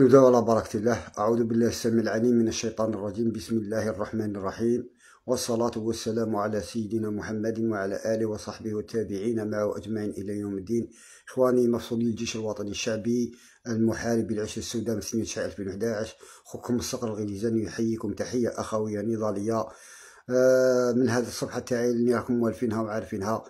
نبدأ على بركة الله أعوذ بالله السميع العليم من الشيطان الرجيم بسم الله الرحمن الرحيم والصلاة والسلام على سيدنا محمد وعلى آله وصحبه والتابعين معه أجمعين إلى يوم الدين إخواني مفصولي الجيش الوطني الشعبي المحارب العش السوداء من سنة 2011 خوكم الصقر الغليزاني يحييكم تحية أخوية نضالية آه، من هذه الصفحة تاعي اللي راكم موالفينها وعارفينها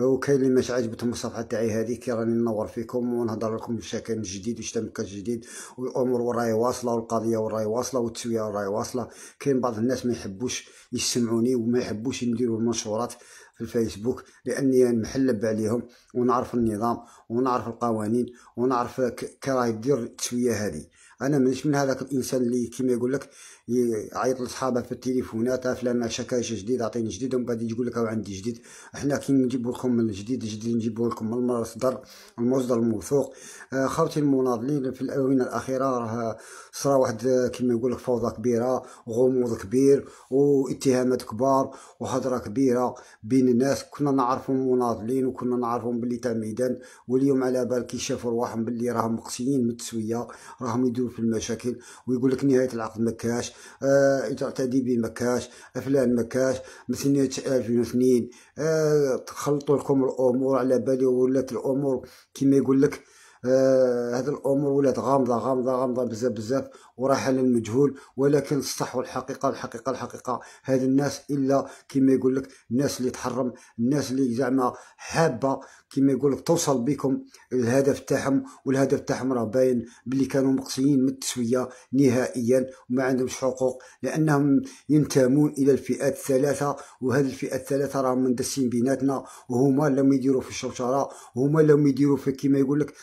وكاين اللي مش عاجبتهم الصفحه تاعي كي راني ننور فيكم ونهضر لكم بشكل جديد واش تم جديد والامور وراي واصله والقضيه وراي واصله والتسويه وراي واصله كاين بعض الناس ما يحبوش يسمعوني وما يحبوش يديروا المنشورات في الفيسبوك لاني محلب عليهم ونعرف النظام ونعرف القوانين ونعرف كراه يدير التسويه هذه انا مانيش من هذاك الانسان اللي كيما يقول لك يعيط لصحابه في التليفونات فلان شكا جديد اعطيني جديد ومن بعد يقول لك عندي جديد احنا كي نجيب لكم من جديد جديد نجيب لكم من المصدر المصدر الموثوق آه، خوتي المناضلين في الاونه الاخيره راه صرا واحد كيما يقول لك فوضى كبيره غموض كبير واتهامات كبار وهضره كبيره بين الناس كنا نعرفهم مناضلين وكنا نعرفهم باللي تاع ميدان واليوم على بال كي شافوا رواحهم باللي راهم مقسيين من التسويه راهم يدو يدخلوا في المشاكل ويقول لك نهايه العقد ما كاش آه تعتدي به ما كاش افلان ما كاش مثلا 2002 آه تخلطوا لكم الامور على بالي ولات الامور كما يقول لك آه هذه الامور ولات غامضه غامضه غامضه بزاف بزاف وراح على المجهول ولكن الصح والحقيقه الحقيقه الحقيقه هاد الناس الا كما يقول لك الناس اللي تحرم الناس اللي زعما حابه كما يقول لك توصل بكم الهدف تاعهم والهدف تاعهم راه باين باللي كانوا مقصيين من التسويه نهائيا وما عندهمش حقوق لانهم ينتمون الى الفئات الثلاثه وهذه الفئات الثلاثه راهم مندسين بيناتنا وهما اللي يديروا في الشوشره وهما اللي يديروا في كما يقول لك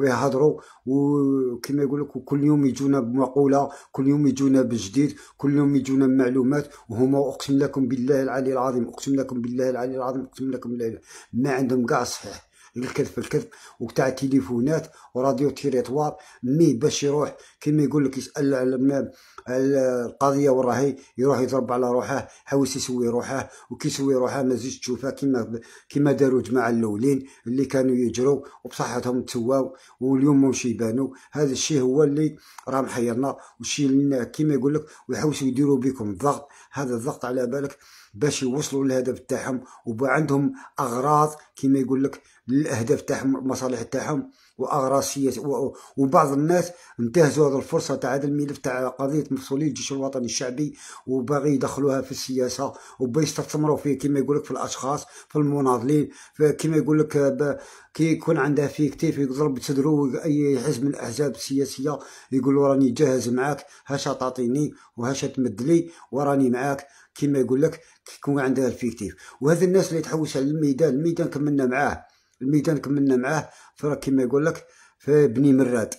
ويهضروا وكما يقول لك كل يوم يجونا بمقوله كل يوم يجونا بجديد كل يوم يجونا بمعلومات وهما اقسم لكم بالله العلي العظيم اقسم لكم بالله العلي العظيم اقسم لكم بالله ما عندهم كاع صحيح الكذب في الكذب وتاع تليفونات وراديو تيريتوار مي باش يروح كيما يقول لك يسال على القضيه وراهي يروح يضرب على روحه حاوس يسوي روحه وكي يسوي روحه ما زيد تشوفها كيما كيما داروا الجماعه الاولين اللي كانوا يجروا وبصحتهم تسواو واليوم مش يبانوا هذا الشيء هو اللي راه محيرنا والشيء اللي كيما يقول لك ويحوسوا يديروا بكم الضغط هذا الضغط على بالك باش يوصلوا للهدف تاعهم وعندهم اغراض كيما يقول لك للاهداف تاعهم المصالح تاعهم واغراض سياسيه وبعض الناس انتهزوا هذه الفرصه تاع هذا الملف تاع قضيه مفصولي الجيش الوطني الشعبي وباغي يدخلوها في السياسه وبيستثمروا فيه كما يقول لك في الاشخاص في المناضلين كما يقول لك كي يكون عندها في كتيف يضرب صدره اي حزب من الاحزاب السياسيه يقول له راني جاهز معاك هاشا تعطيني وهاشا تمد لي وراني معاك كما يقول لك كيكون عندها الفيكتيف وهذا الناس اللي تحوس على الميدان الميدان كملنا معاه الميدان كملنا معاه فراه كيما يقول لك في بني مراد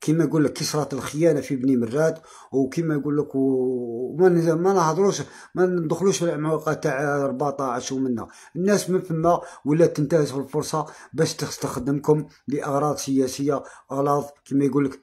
كيما يقول لك كسرات الخيانه في بني مراد وكيما يقول لك وما ما نهضروش ما ندخلوش العمق تاع 14 ومنا الناس من فما ولات تنتهز الفرصه باش تستخدمكم لاغراض سياسيه اغراض كيما يقول لك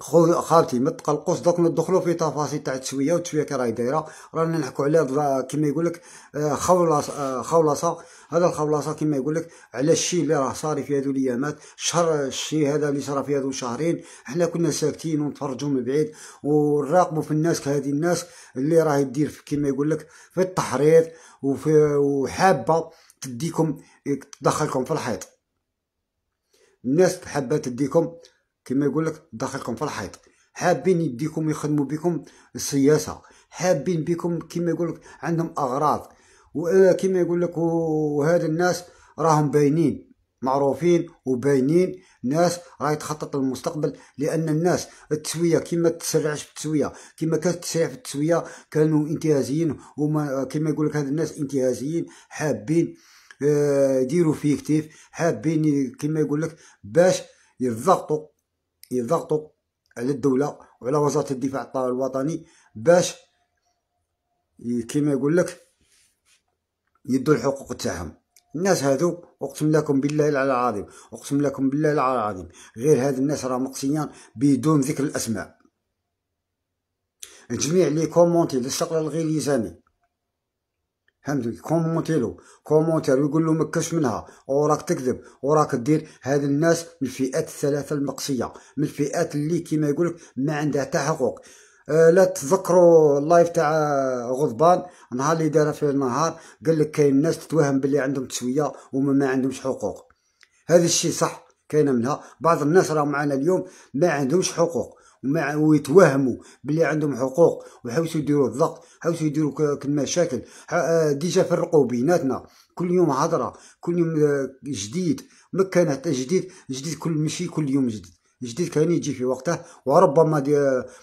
خو خالتي ما تقلقوش دوك ندخلو في تفاصيل تاع التسويه والتسويه كي راهي دايره رانا نحكو على كيما يقول لك آه، خولصه آه، خولصه هذا الخولصه كيما يقول لك على الشيء اللي راه صاري في هذو الايامات شهر الشيء هذا اللي صرا في هذو شهرين حنا كنا ساكتين ونتفرجوا من بعيد ونراقبوا في الناس كهذه الناس اللي راهي دير كيما يقول لك في التحريض وفي وحابه تديكم تدخلكم في الحيط الناس حابه تديكم كما يقول لك داخلكم في الحيط حابين يديكم يخدموا بكم السياسه حابين بكم كما يقول لك عندهم اغراض وكما يقول لك وهذا الناس راهم باينين معروفين وباينين ناس راهي تخطط للمستقبل لان الناس التسويه كما تسرعش في التسويه كما كانت تسرع في التسويه كانوا انتهازيين وما كما يقول لك هاد الناس انتهازيين حابين آه، يديروا فيكتيف حابين كما يقول لك باش يضغطوا يضغطوا على الدولة وعلى وزارة الدفاع الوطني باش كما يقول لك يدوا الحقوق تاعهم الناس هذو اقسم لكم بالله العظيم اقسم لكم بالله العظيم غير هاد الناس راه مقصيان بدون ذكر الاسماء الجميع لي كومونتي للشغل الغير لزامي فهمتوا يكون مونتيلو كومونتير ويقول له مكش منها وراك تكذب وراك تدير هاد الناس من الفئات الثلاثه المقصيه من الفئات اللي كيما يقولك ما عندها حقوق أه لا تذكروا اللايف تاع غضبان نهار اللي دار في النهار قال لك كاين ناس تتوهم باللي عندهم تسويه وما ما عندهمش حقوق هذا الشيء صح كاينه منها بعض الناس راهم معنا اليوم ما عندهمش حقوق وما ويتوهموا بلي عندهم حقوق ويحوسوا يديروا الضغط حوسوا يديروا المشاكل آه، ديجا فرقوا بيناتنا كل يوم هضره آه، كل يوم جديد مكانه جديد جديد كل مشي كل يوم جديد الجديد كان يجي في وقته وربما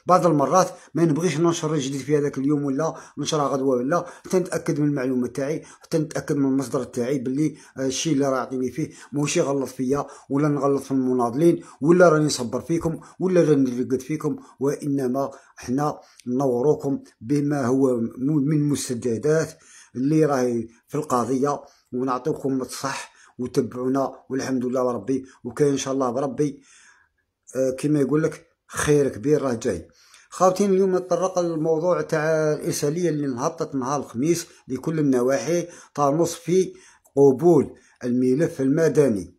بعض المرات ما نبغيش ننشر الجديد في هذاك اليوم ولا ننشرها غدوه ولا حتى نتاكد من المعلومه تاعي حتى نتاكد من المصدر تاعي باللي الشيء اللي راه يعطيني فيه ماهوش يغلط فيا ولا نغلط في المناضلين ولا راني نصبر فيكم ولا راني نرقد فيكم وانما حنا نوروكم بما هو من مستجدات اللي راهي في القضيه ونعطيكم الصح وتبعونا والحمد لله ربي وكاين ان شاء الله بربي كما يقول لك خير كبير راه جاي خاوتين اليوم نتطرق للموضوع تاع الاساليه اللي نهبطت نهار الخميس لكل النواحي طاموس في قبول الملف المدني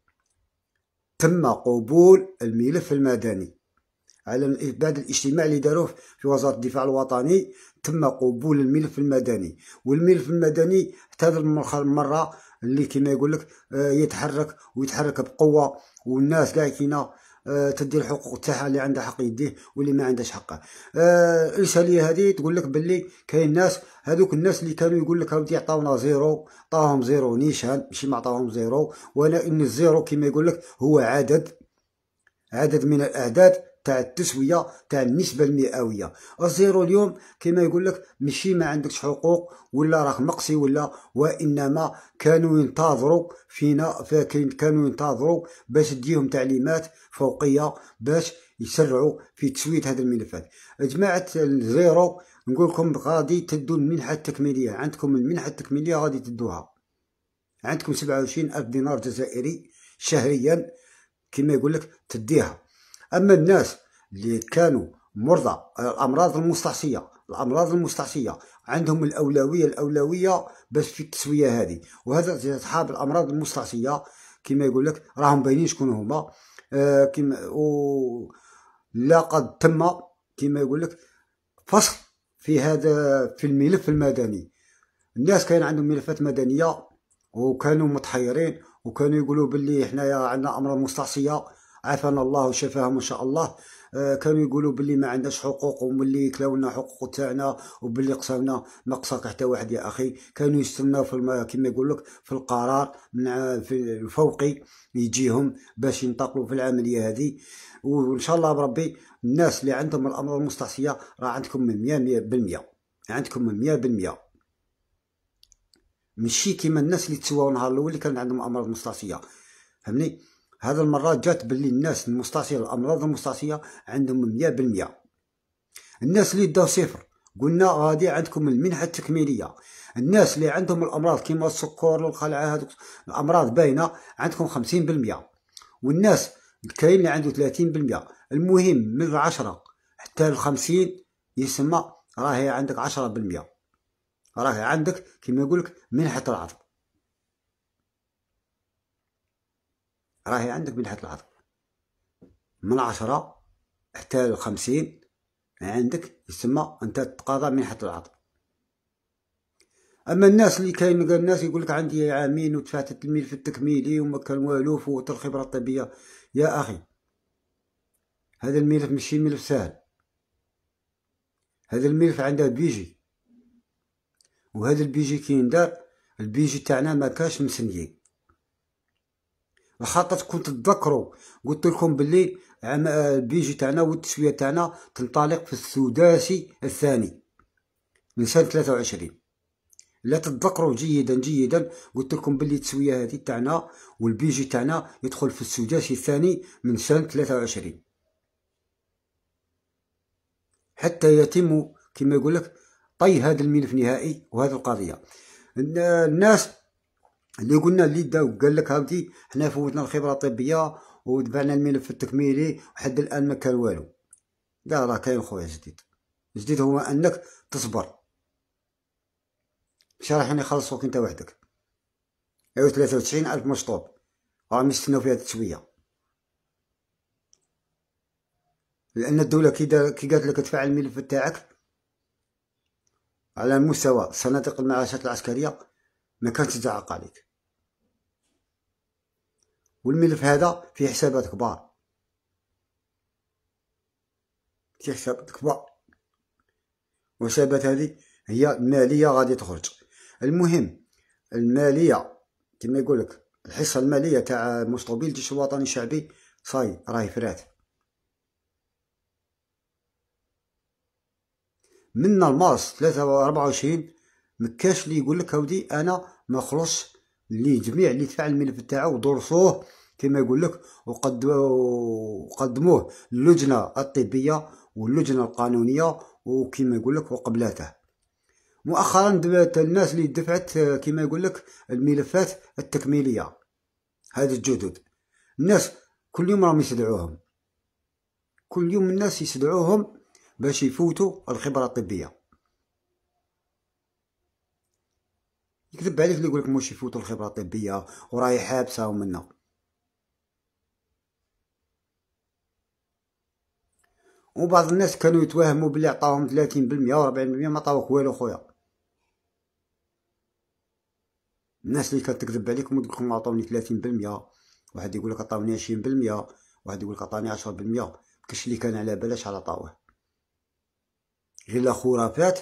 تم قبول الملف المدني على بعد الاجتماع اللي داروه في وزاره الدفاع الوطني تم قبول الملف المدني والملف المدني حتى هذه المره اللي كما يقول لك آه، يتحرك ويتحرك بقوه والناس قاعدين كاينه تدي الحقوق تاعها اللي عندها حق يديه واللي ما عندهاش حقه الاشكاليه آه، هذه تقول لك باللي كاين ناس هذوك الناس اللي كانوا يقول لك راهو عطاونا زيرو عطاهم زيرو نيشان ماشي ما عطاهم زيرو ولا ان الزيرو كما يقول لك هو عدد عدد من الاعداد تاع التسويه تاع النسبه المئويه الزيرو اليوم كما يقول لك ماشي ما عندكش حقوق ولا راك مقصي ولا وانما كانوا ينتظروا فينا فاكرين كانوا ينتظروا باش تجيهم تعليمات فوقيه باش يسرعوا في تسويه هذا الملفات جماعه الزيرو نقول لكم غادي تدوا المنحه التكميليه عندكم المنحه التكميليه غادي تدوها عندكم سبعة ألف دينار جزائري شهريا كما يقول لك تديها اما الناس اللي كانوا مرضى الامراض المستعصيه الامراض المستعصيه عندهم الاولويه الاولويه باش في التسويه هذه وهذا اصحاب الامراض المستعصيه كما يقول لك راهم باينين شكون هما آه كما و قد تم كما يقول لك فصل في هذا في الملف المدني الناس كان عندهم ملفات مدنيه وكانوا متحيرين وكانوا يقولوا باللي حنايا عندنا امراض مستعصيه عافانا الله وشفاهم ان شاء الله آه، كانوا يقولوا باللي ما عندناش حقوق وملي كلاونا حقوق تاعنا وباللي قصاونا ما قصاك حتى واحد يا اخي كانوا يستناو في كما يقول لك في القرار من في الفوقي يجيهم باش ينتقلوا في العمليه هذه وان شاء الله بربي الناس اللي عندهم الامراض المستعصيه راه عندكم من 100% عندكم من 100% ماشي كيما الناس اللي تسواو نهار الاول اللي كان عندهم امراض مستعصيه فهمني هذا المرة جات باللي الناس المستعصية الأمراض المستعصية عندهم مية بالمية الناس اللي داو صفر قلنا غادي عندكم المنحة التكميلية الناس اللي عندهم الأمراض كيما السكر والخلع هذوك الأمراض باينة عندكم خمسين بالمية والناس الكاين اللي عنده ثلاثين بالمية المهم من العشرة حتى الخمسين يسمى راهي عندك عشرة بالمية راهي عندك كيما يقولك منحة العظم راهي عندك بلحة العظم من عشرة حتى الخمسين عندك يسمى أنت تتقاضى منحة العظم اما الناس اللي كاين الناس يقول لك عندي عامين ودفعت التلميذ في التكميلي وما كان والو فوت الخبره الطبيه يا اخي هذا الملف ماشي ملف سهل هذا الملف عنده بيجي وهذا البيجي كي دار البيجي تاعنا ما كاش مسنيين لخاطر كنت تذكروا قلت لكم باللي عم آه، البيجي تاعنا والتسويه تاعنا تنطلق في السداسي الثاني من سنه 23 لا تتذكروا جيدا جيدا قلت لكم باللي التسويه هذه تاعنا والبيجي تاعنا يدخل في السداسي الثاني من سنه 23 حتى يتم كما يقول لك طي هذا الملف نهائي وهذه القضيه الناس اللي قلنا اللي دا وقال لك هاودي حنا فوتنا الخبره الطبيه ودفعنا الملف التكميلي وحد الان ما كان والو لا راه كاين خويا جديد جديد هو انك تصبر راح يخلصوك انت وحدك ايوا ثلاثة وتسعين الف مشطوب راه يستناو فيها التسويه لان الدوله كي كي قالت لك تفعل الملف تاعك على مستوى صناديق المعاشات العسكريه ما كانتش تاع عقلك والملف هذا فيه حسابات كبار فيه حسابات كبار وحسابات هذه هي المالية غادي تخرج المهم المالية كما يقولك الحصة المالية تاع مستقبل الجيش الوطني الشعبي صاي راهي فرات من المارس 23 24 مكاش لي يقول لك اودي انا ما خلصش لي جميع اللي دفع الملف تاعو ودرسوه كما يقول لك وقدموه للجنه الطبيه واللجنه القانونيه وكما يقول لك وقبلاته مؤخرا الناس اللي دفعت كما يقول لك الملفات التكميليه هذا الجدد الناس كل يوم راهم يسدعوهم كل يوم الناس يسدعوهم باش يفوتوا الخبره الطبيه يكذب عليك اللي يقول لك موش يفوت الخبره الطبيه وراهي حابسه ومنا وبعض الناس كانوا يتوهموا بلي عطاوهم 30% و40% ما عطاوك والو خويا الناس اللي كتكذب عليكم وتقول لكم عطاوني 30% واحد يقول لك عطاوني 20% واحد يقول لك عطاني 10% كاش اللي كان على بالاش على طاوه غير لا خرافات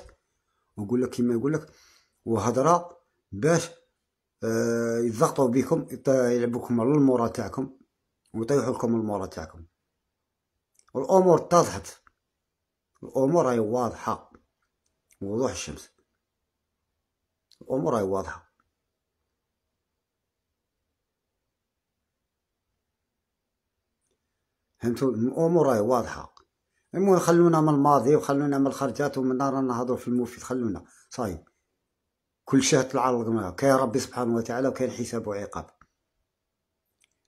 ويقول لك كيما يقول لك وهضره باش آه، يضغطوا بكم يلعبوكم على المورا تاعكم ويطيحوا لكم المورا تاعكم والامور اتضحت الامور راهي واضحه وضوح الشمس الامور راهي واضحه فهمتوا الامور راهي واضحه المهم خلونا من الماضي وخلونا من الخرجات ومن رانا نهضروا في المفيد خلونا صايب كل شيء طلع على كاين ربي سبحانه وتعالى وكاين حساب وعقاب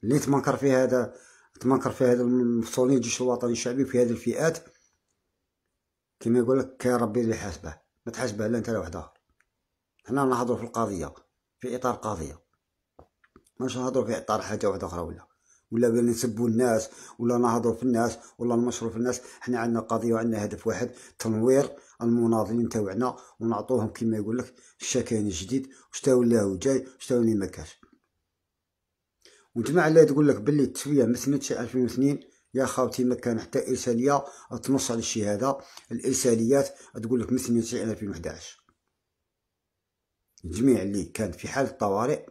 اللي تمنكر في هذا تمنكر في هذا المفصولين الجيش الوطني الشعبي في هذه الفئات كما يقول لك كاين ربي اللي حاسبه ما تحاسبه لا انت لا واحد اخر حنا نهضروا في القضيه في اطار قضيه ماش نهضروا في اطار حاجه واحده اخرى ولا ولا نسبوا الناس ولا نهضروا في الناس ولا نمشروا في الناس حنا عندنا قضيه وعندنا هدف واحد تنوير المناضلين تاوعنا ونعطوهم كما يقول لك الشكاين الجديد واش تا ولاو جاي وشتا ولاو ما كاش وجماعه اللي تقول لك باللي التسويه ما سنتش 2002 يا خاوتي ما كان حتى ارساليه تنص على الشهاده الارساليات تقول لك ما سنتش 2011 الجميع اللي كان في حاله طوارئ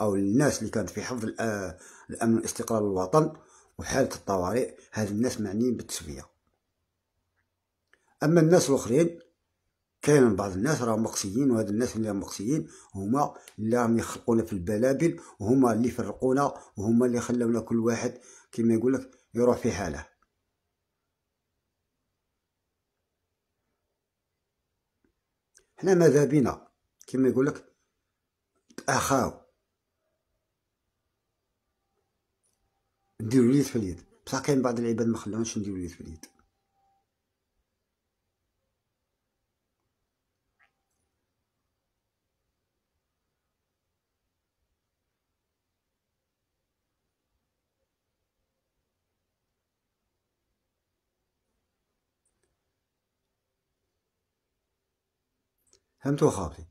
او الناس اللي كانت في حفظ آه، الامن واستقرار الوطن وحاله الطوارئ هاد الناس معنيين بالتسويه أما الناس الآخرين كاين بعض الناس راهم مقصيين وهاد الناس اللي مقصيين هما اللي راهم يخلقونا في البلابل وهما اللي فرقونا وهما اللي خلاونا كل واحد كما يقول لك يروح في حاله حنا ماذا بينا كما يقول لك تأخاو نديرو اليد في اليد بصح كاين بعض العباد ما خلاونش نديرو اليد في اليد فهمتوا خاطي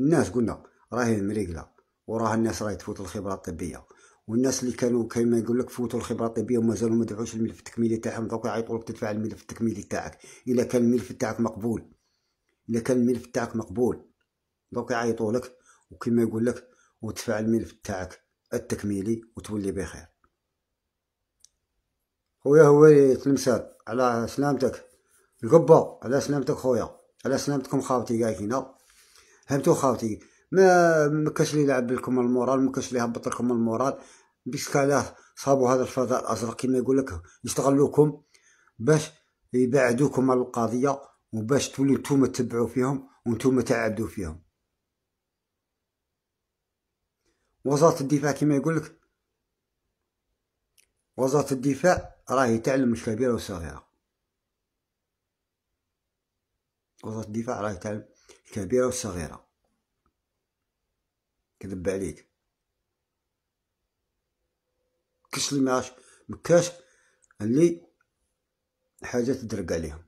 الناس قلنا راهي مريقله وراه الناس راهي تفوت الخبره الطبيه والناس اللي كانوا كيما يقول لك فوتوا الخبره الطبيه ومازالوا ما دفعوش الملف التكميلي تاعهم دوك يعيطوا لك تدفع الملف التكميلي تاعك الا كان الملف تاعك مقبول الا كان الملف تاعك مقبول دوك يعيطوا لك وكيما يقول لك وتدفع الملف تاعك التكميلي وتولي بخير خويا هو تلمسات على سلامتك القبه على سلامتك خويا على سلامتكم خاوتي كاع هنا هبتو خاوتي ما مكاش لي يلعب لكم المورال مكاش لي يهبط لكم المورال بسكاله علاه صابوا هذا الفضاء الازرق كما يقول لك يستغلوكم باش يبعدوكم على القضيه وباش تولوا نتوما تتبعوا فيهم وانتوما تعبدوا فيهم وزاره الدفاع كما يقول لك وزاره الدفاع راهي تعلم الكبيره والصغيره وسط الدفاع راه تاع الكبيره والصغيره كذب عليك كش اللي معاش مكاش اللي حاجه تدرك عليهم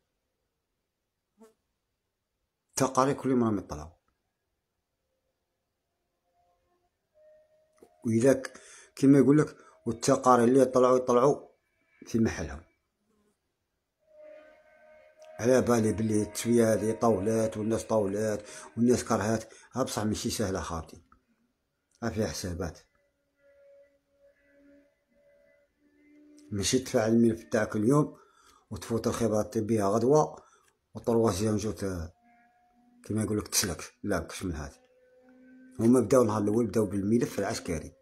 تقاري كل مرة راهم يطلعوا واذا كما يقول لك والتقاري اللي طلعوا يطلعوا في محلهم على بالي بلي التسويه هذه طاولات والناس طاولات والناس كرهات ها بصح ماشي سهله خاطي ها فيها حسابات ماشي تفعل الملف تاعك اليوم وتفوت الخبره الطبيه غدوه وطروازيام جو كما يقولك تسلك لا كش من هذا هما بداو نهار الاول بداو بالملف العسكري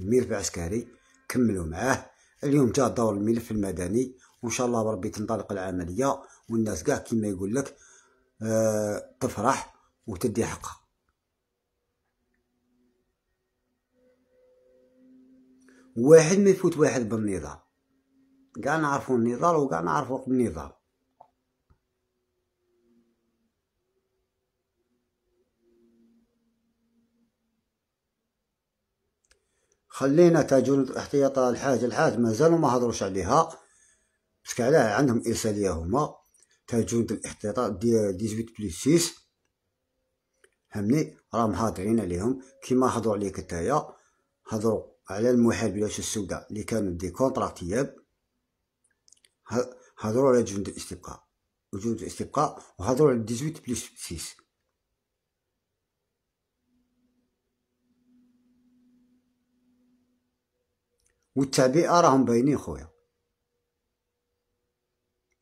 الملف العسكري كملوا معاه اليوم جاء دور الملف المدني وان شاء الله بربي تنطلق العمليه والناس كاع كيما يقول لك آه تفرح وتدي حقها واحد ما يفوت واحد بالنظام كاع نعرفو النظام وكاع نعرفوا النظام خلينا تاجون احتياط الحاج الحاج مازالوا ما هضروش عليها باسكو علاه عندهم ارساليه هما تاع جند الاحتياط ديال 18 بلس 6 فهمني راهم حاضرين عليهم كيما هضروا عليك نتايا هضروا على المحاربيات السوداء اللي كانوا دي كونطرا تياب هضروا على جند الاستبقاء وجند الاستبقاء وهضروا على 18 بلس 6 والتعبئه راهم باينين خويا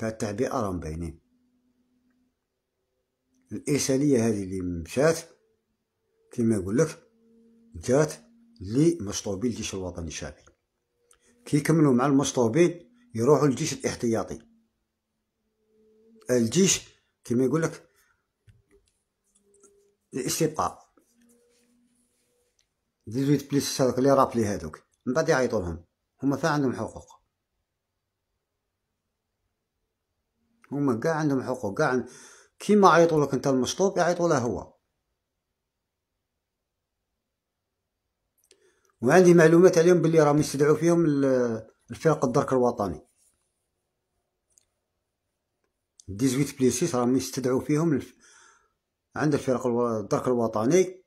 التعبئه راهم باينين الإنسانية هذه اللي مشات كما يقول لك جات لمشطوبي الجيش الوطني الشعبي كي يكملوا مع المسطوبين يروحوا للجيش الاحتياطي الجيش كما يقول لك الاستبقاء ديزويت بليس هذوك اللي رابلي هذوك من بعد يعيطوا لهم هما فا عندهم حقوق هما كاع عندهم حقوق كاع كيما عيطوا لك انت المشطوب يعيطوا له هو وعندي معلومات عليهم باللي راهم يستدعوا فيهم الفرق الدرك الوطني 18 بليسيس راهم يستدعوا فيهم الف... عند الفرق الدرك الوطني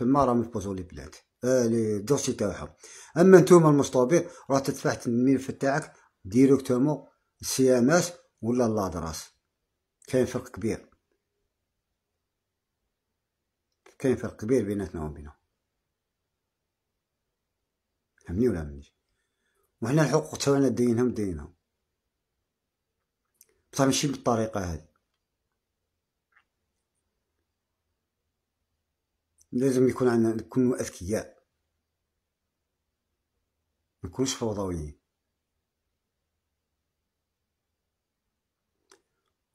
المارا راهم بوزو لي بلاد آه لي دوسي تاعهم اما نتوما المصطوبين راه تدفع الملف تاعك ديريكتومون سي ام اس ولا الله دراس كاين فرق كبير كاين فرق كبير بيناتنا وبينهم فهمني ولا و وحنا الحقوق تاعنا دينهم دينهم بصح ماشي بالطريقة هذه لازم يكون عندنا نكونوا أذكياء ما نكونوش فوضويين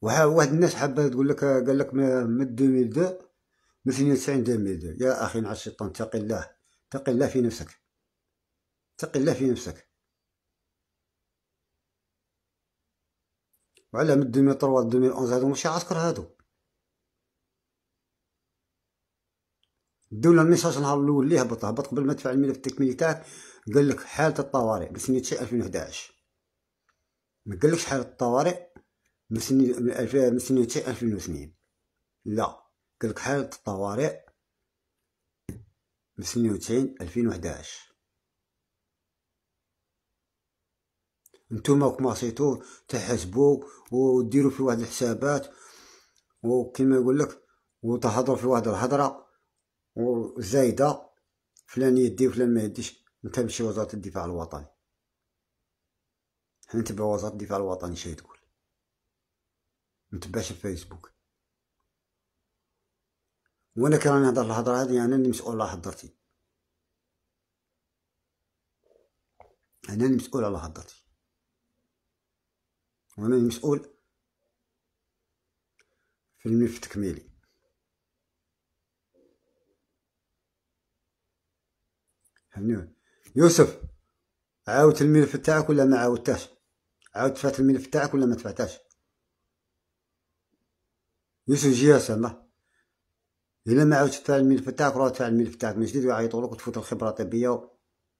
واحد الناس حابه تقول لك قال لك من 2002 من 92 2002 يا اخي مع الشيطان تقي الله تقي الله في نفسك تقي الله في نفسك وعلى من 2003 2011 هادو ماشي عسكر هادو دولا الميساج نهار الاول اللي هبط هبط قبل ما تدفع الملف التكميلي تاعك قال لك حاله الطوارئ بسنه 2011 ما قالكش حاله الطوارئ من سنة من سنة تاع ألفين وثنين لا قالك حالة الطوارئ من سنة وتسعين ألفين وحداش نتوما كما صيتو تحسبو وديرو في واحد الحسابات وكما يقول لك وتهضروا في واحد الهضره وزايده فلان يدي وفلان ما يديش انت مشي وزاره الدفاع الوطني حنا نتبع وزاره الدفاع الوطني شهيدكم متبعش الفيسبوك وانا كان نهضر الهضره هذه انا اللي مسؤول على هضرتي انا اللي مسؤول على هضرتي وانا مسؤول في الملف التكميلي فهمني يوسف عاودت الملف تاعك ولا ما عاودتهش عاودت فات الملف تاعك ولا ما تفعتهاش يوسف يا سما الا ما عاودش الملف تاعك راه الملف تاعك من جديد لك وتفوت الخبره الطبيه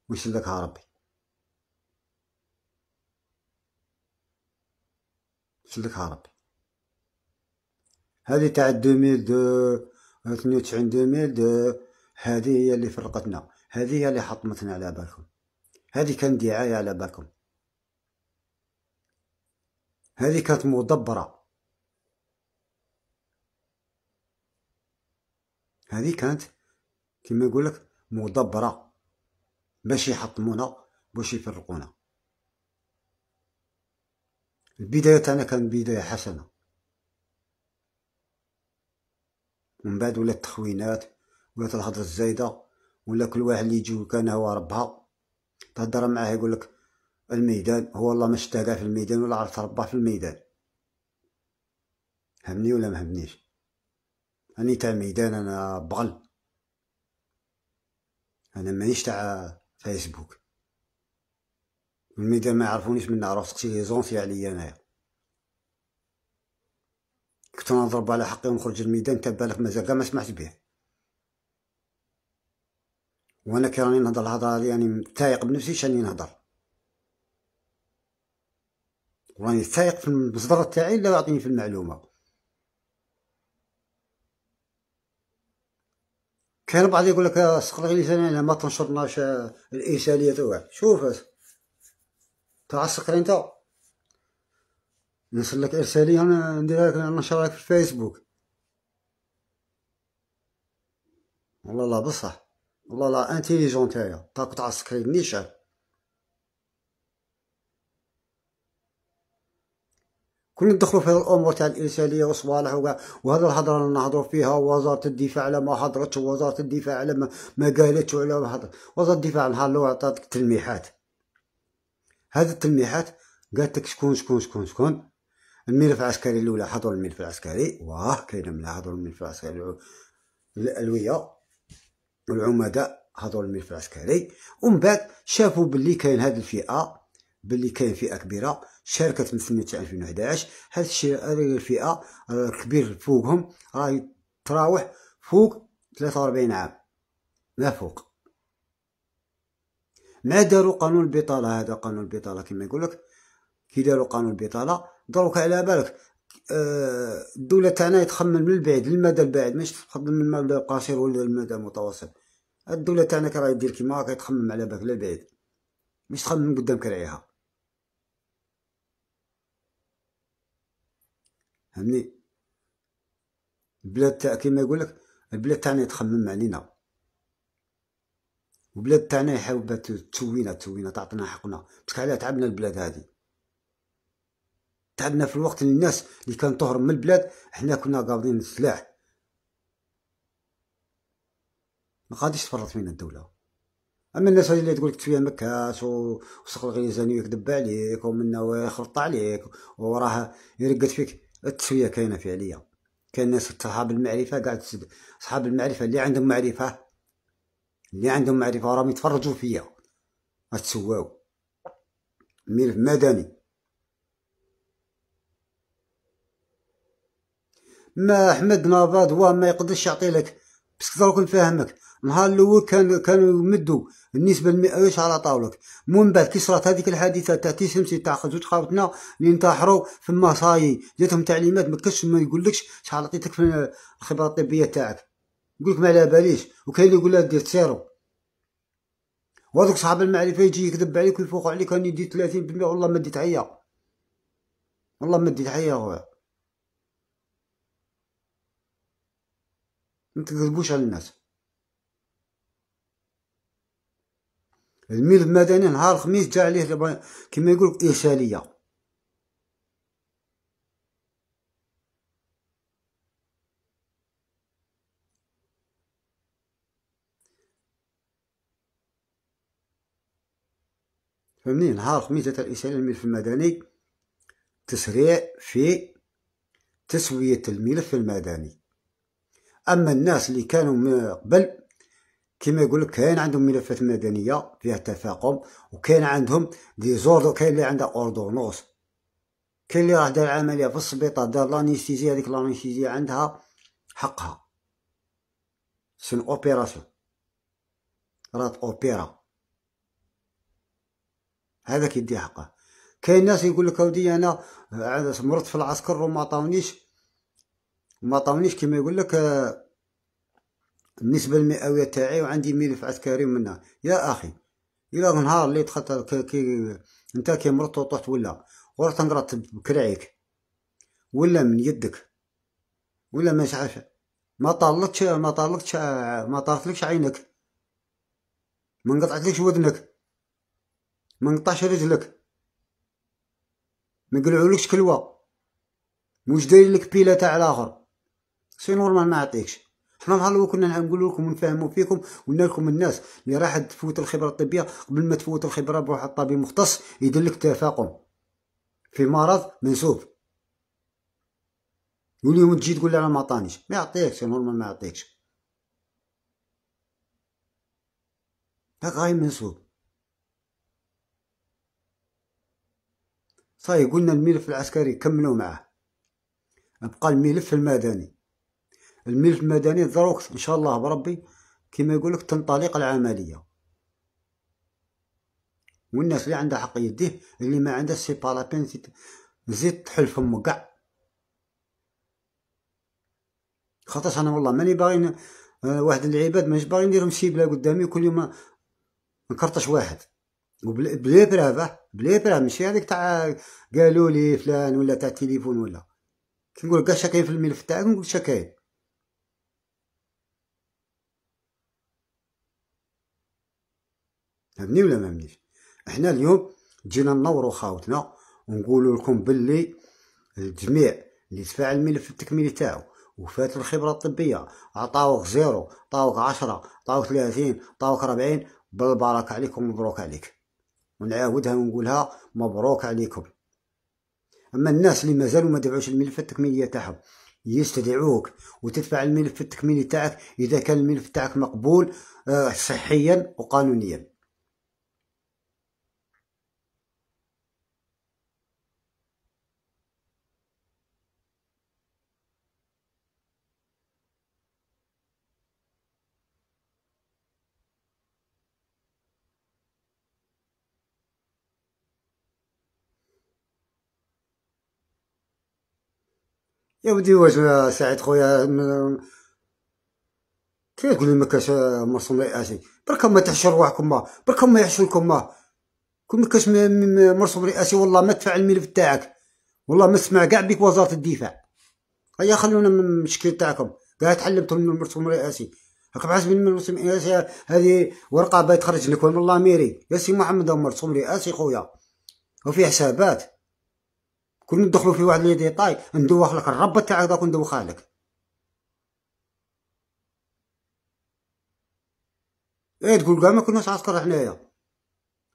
ويسلكها ربي يسلكها ربي هذه تاع 92 2002 آه، آه، هذه هي اللي فرقتنا هذه هي اللي حطمتنا على بالكم هذه كانت دعايه على بالكم هذه كانت مدبره هذه كانت كما يقول لك مدبره باش يحطمونا باش يفرقونا البدايه تاعنا كانت بدايه حسنه ومن بعد ولات التخوينات ولات الهضره الزايده ولا كل واحد اللي يجي كان هو ربها تهضر معاه يقول لك الميدان هو الله ما اشتاق في الميدان ولا عرف ربه في الميدان همني ولا ما همنيش راني تاع ميدان انا بغل انا مانيش تاع فيسبوك الميدان ما يعرفونيش من نعرف سقسي لي زونسي عليا انايا كنت نضرب على حقي ونخرج الميدان تا بالك مازال ما سمعت به وانا كي راني نهضر الهضره هذه راني متايق بنفسي شاني نهضر راني تايق في المصدر تاعي اللي يعطيني في المعلومه كان بعض يقول لك سقط لساني انا ما تنشرناش الانسانيه تاعو شوف تعسق انت نرسل لك ارساليه نديرها لك نشرها لك في الفيسبوك والله لا بصح والله لا انتيليجون تاعي طاقة السكرين نيشان كلنا ندخلوا في الامور تاع الانسانيه وصوالح وهذا الهضره اللي نهضروا فيها وزاره الدفاع على ما هضرتش وزاره الدفاع على ما, ما قالتش وعلى ما هضرت وزاره الدفاع نهار لو عطاتك تلميحات هذه التلميحات قالت لك شكون شكون شكون شكون الملف العسكري الاولى حضر الملف العسكري واه كاينه من حضر الملف العسكري الالويه العمداء حضر الملف العسكري ومن بعد شافوا باللي كاين هذه الفئه باللي كاين فئه كبيره شاركت من سنة 2011 هذا الشيء هذه الفئة الكبير آه، فوقهم راهي تراوح فوق 43 عام ما فوق ما داروا قانون البطالة هذا قانون البطالة كما يقول لك كي داروا قانون البطالة دروك على بالك آه، الدولة تاعنا تخمم من البعيد للمدى البعيد مش تخمم من المدى القصير ولا المدى المتوسط الدولة تاعنا كي راهي دير كيما هكا تخمم على بالك للبعيد مش تخمم قدام كرعيها فهمني البلاد تاع كيما يقول لك البلاد تاعنا يتخمم علينا البلاد تاعنا يحاول تسوينا تسوينا تعطينا حقنا باسكو علاه تعبنا البلاد هذه تعبنا في الوقت اللي الناس اللي كانت تهرب من البلاد حنا كنا قابضين السلاح ما غاديش تفرط فينا الدوله اما الناس هادي اللي تقول لك تسوي مكاس وسخ الغليزاني يكذب عليك ومنه ويخلط عليك وراها يرقد فيك التسويه كاينه فعليا كاين ناس صحاب المعرفه قاعد صحاب المعرفه اللي عندهم معرفه اللي عندهم معرفه راهم يتفرجوا فيا اتسواو ملف مدني ما احمد ناباد هو ما يقدرش يعطي لك بس كون فاهمك نهار الاول كان كانوا يمدوا النسبه المئويه على طاولك من بعد كي صرات هذيك الحادثه تاع تي سمسي تاع خزوج خاوتنا اللي انتحروا فما صاي جاتهم تعليمات ما كاش ما يقولكش شحال عطيتك في الخبره الطبيه تاعك يقولك ما على باليش وكاين اللي يقول لها دير سيرو وهذوك صحاب المعرفه يجي يكذب عليك ويفوق عليك راني ديت 30% والله ما ديت عيا والله ما ديت عيا خويا ما تكذبوش على الناس الميل المدني نهار الخميس جا عليه كما يقولك إرسالية فهمني نهار الخميس جات الإرسالية الملف المدني تسريع في تسوية الملف المدني أما الناس اللي كانوا قبل كما يقول لك كاين عندهم ملفات مدنيه فيها تفاقم وكاين عندهم دي زوردو كاين اللي عنده اوردونوس كاين اللي راه دار عمليه في السبيطار دار لانيستيزي هذيك لانيستيزي عندها حقها سن اوبيراسيون رات اوبيرا هذا كيدي حقه كاين ناس يقول لك اودي انا آه، مرت في العسكر وما طاونيش ما طاونيش كما يقول لك آه، النسبة المئوية تاعي وعندي ملف عسكري منها يا أخي إلى نهار اللي دخلت كي أنت كي مرضت وطحت ولا ورحت نقرات بكرعيك ولا من يدك ولا ما عارف ما طالتش ما طالتش ما طالتلكش عينك ما نقطعتلكش ودنك ما نقطعش رجلك ما قلعولكش كلوه مش داير لك بيلا تاع الاخر سي نورمال ما عطيكش حنا نهار الاول كنا نقول لكم ونفهموا فيكم وقلنا لكم الناس اللي راح تفوت الخبره الطبيه قبل ما تفوت الخبره بروح الطبيب مختص يدير لك تفاقم في مرض منسوب لهم تجي تقول لي انا ما عطانيش ما يعطيكش نورمال ما يعطيكش هاك غاي منسوب صاي طيب، قلنا الملف العسكري كملوا معاه بقى الملف المدني الملف المدني ضروري ان شاء الله بربي كما يقول لك تنطلق العمليه والناس اللي عندها حق يديه اللي ما عندها سي بارابين زيد زيد تحل فمك كاع خاطرش انا والله ماني باغي آه، واحد العباد مانيش باغي نديرهم شي بلا قدامي كل يوم نكرطش واحد وبلي برافا بلي برافا ماشي هذيك تاع قالوا لي فلان ولا تاع تليفون ولا كنقول كاع شكاين في الملف تاعك نقول شكاين فهمني ولا ما فهمنيش احنا اليوم جينا ننوروا خاوتنا ونقول لكم باللي الجميع اللي دفع الملف التكميلي تاعو وفات الخبرة الطبية عطاوك زيرو عطاوك عشرة عطاوك ثلاثين عطاوك ربعين بالبركة عليكم مبروك عليك ونعاودها ونقولها مبروك عليكم أما الناس اللي مازالوا ما دفعوش الملف التكميلي تاعهم يستدعوك وتدفع الملف التكميلي تاعك إذا كان الملف تاعك مقبول آه، صحيا وقانونيا يا ودي واش سعيد خويا كي تقول لي ما كاش مرسوم رئاسي برك ما تحشر رواحكم ما برك ما يحشركم ما كون ما كاش مرسوم رئاسي والله ما تفعل الملف تاعك والله ما تسمع كاع بك وزاره الدفاع هيا خلونا من المشكل تاعكم كاع تعلمتوا من المرسوم الرئاسي هاك حاسب من المرسوم الرئاسي هذه ورقه باه تخرج لك والله ميري يا سي محمد مرسوم رئاسي خويا وفي حسابات كون ندخلوا في واحد لي ديطاي ندوخ لك تاعك تاع ندوخالك اي لك ايه تقول كاع ما كناش عسكر حنايا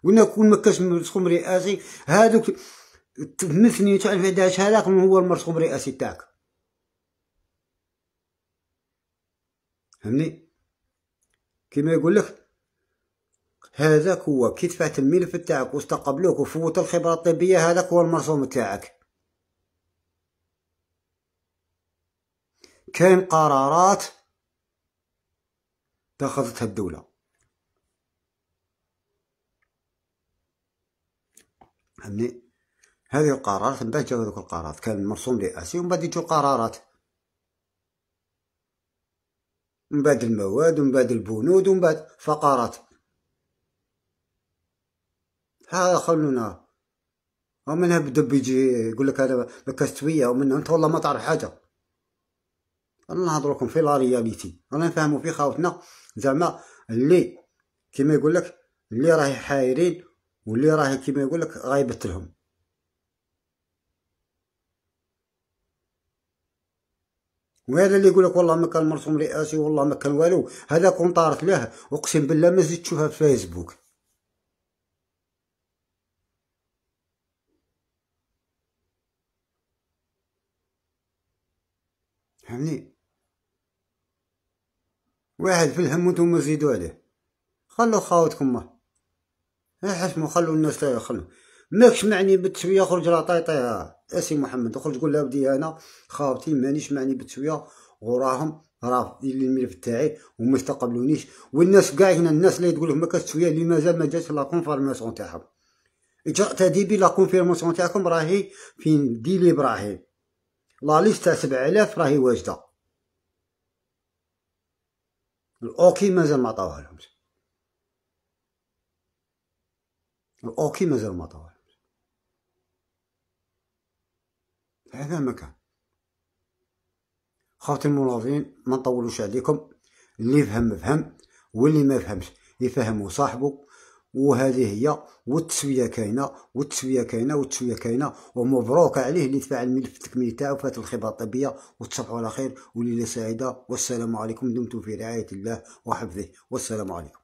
قلنا كون ما كاش مرسوم رئاسي هادوك تمثني تاع الفداش هذاك هو المرسوم الرئاسي تاعك فهمني كيما يقول لك هذاك هو كي دفعت الملف تاعك واستقبلوك وفوت الخبره الطبيه هذاك هو المرسوم تاعك كاين قرارات اتخذتها الدولة فهمني هذه القرارات من بعد جاو هذوك القرارات كان مرسوم رئاسي ومن بعد يجو قرارات من بعد المواد ومن بعد البنود ومن بعد فقرات ها خلونا ومنها بدا بيجي يقول لك هذا مكاستويه ومنها انت والله ما تعرف حاجه انا نهضر لكم في لا رياليتي رانا نفهموا في خاوتنا زعما اللي كيما يقول لك اللي راهي حايرين واللي راهي كيما يقول لك غايبت لهم وهذا اللي يقول لك والله ما كان مرسوم رئاسي والله ما كان والو هذا كون طارت له اقسم بالله ما زدت تشوفها في فيسبوك فهمني واحد في الهم وانتم زيدوا عليه خلوا خاوتكم ما حسموا خلوا الناس خلوا ماكش معني بالتسويه خرج راه طيطيها اسي محمد خرج قول لها بدي انا خاوتي مانيش معني بالتسويه وراهم راه الملف تاعي وما استقبلونيش والناس كاع هنا الناس اللي تقول لهم ما كاش تسويه اللي مازال ما جاتش لا كونفيرماسيون تاعهم تادي ديبي لا كونفيرماسيون تاعكم راهي فين ديلي ابراهيم لا ليست تاع 7000 راهي واجده الاوكي مازال ما عطاوها لهمش الاوكي مازال ما عطاوها لهمش هذا ما كان خوتي الموظفين ما نطولوش عليكم اللي فهم فهم واللي ما فهمش يفهمو صاحبو وهذه هي والتسويه كاينه والتسويه كاينه والتسويه كاينه ومبروك عليه اللي دفع الملف التكميلي تاعو فات الخبره الطبيه وتصبحوا على خير وليله سعيده والسلام عليكم دمتم في رعايه الله وحفظه والسلام عليكم